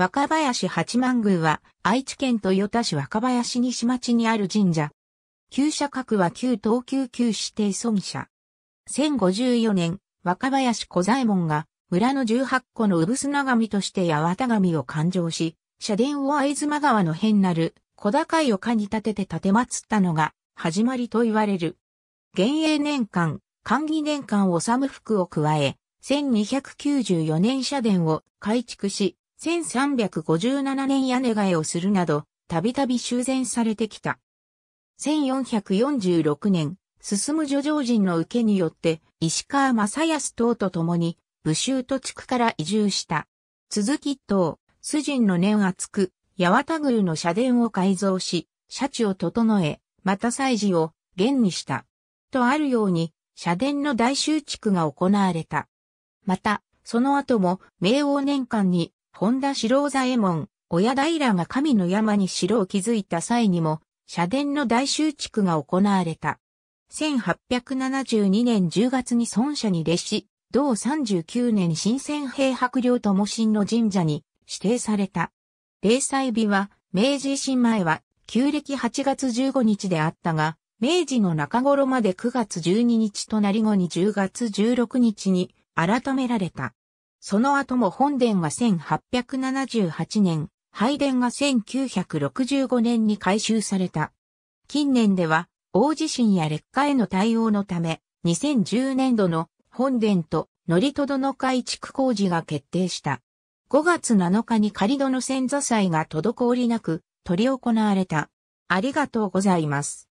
若林八幡宮は愛知県豊田市若林西町にある神社。旧社格は旧東急旧指定尊社。1054年、若林小左衛門が村の18個の産砂神として八幡神を勘定し、社殿を会妻川の変なる小高い丘に建てて建て祀ったのが始まりと言われる。元永年間、寛義年間治む服を加え、1294年社殿を改築し、1357年屋根替えをするなど、たびたび修繕されてきた。1446年、進む叙情人の受けによって、石川正康等と共に、武州都地区から移住した。続き等、主人の年厚く、八幡宮の社殿を改造し、社地を整え、また祭事を、現にした。とあるように、社殿の大修築が行われた。また、その後も、明王年間に、本田四郎左衛門、親平が神の山に城を築いた際にも、社殿の大修築が行われた。1872年10月に孫社に列し、同39年新鮮平白領とも新の神社に指定された。霊祭日は、明治維新前は、旧暦8月15日であったが、明治の中頃まで9月12日となり後に10月16日に改められた。その後も本殿は1878年、拝殿が1965年に改修された。近年では、大地震や劣化への対応のため、2010年度の本殿と則戸の改築工事が決定した。5月7日に仮戸の先座祭が滞りなく、取り行われた。ありがとうございます。